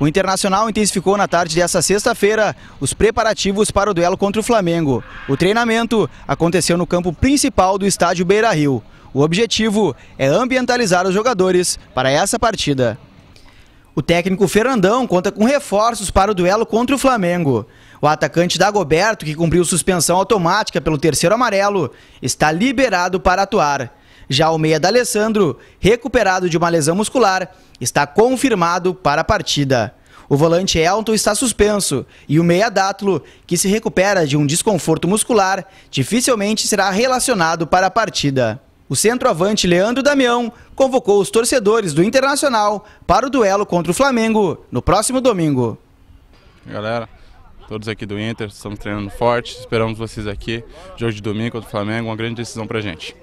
O Internacional intensificou na tarde desta sexta-feira os preparativos para o duelo contra o Flamengo. O treinamento aconteceu no campo principal do estádio Beira Rio. O objetivo é ambientalizar os jogadores para essa partida. O técnico Fernandão conta com reforços para o duelo contra o Flamengo. O atacante Dagoberto, que cumpriu suspensão automática pelo terceiro amarelo, está liberado para atuar. Já o meia D'Alessandro, recuperado de uma lesão muscular, está confirmado para a partida. O volante Elton está suspenso e o meia Dátulo, que se recupera de um desconforto muscular, dificilmente será relacionado para a partida. O centroavante Leandro Damião convocou os torcedores do Internacional para o duelo contra o Flamengo no próximo domingo. Galera, todos aqui do Inter, estamos treinando forte, esperamos vocês aqui. Jogo de domingo contra o Flamengo, uma grande decisão a gente.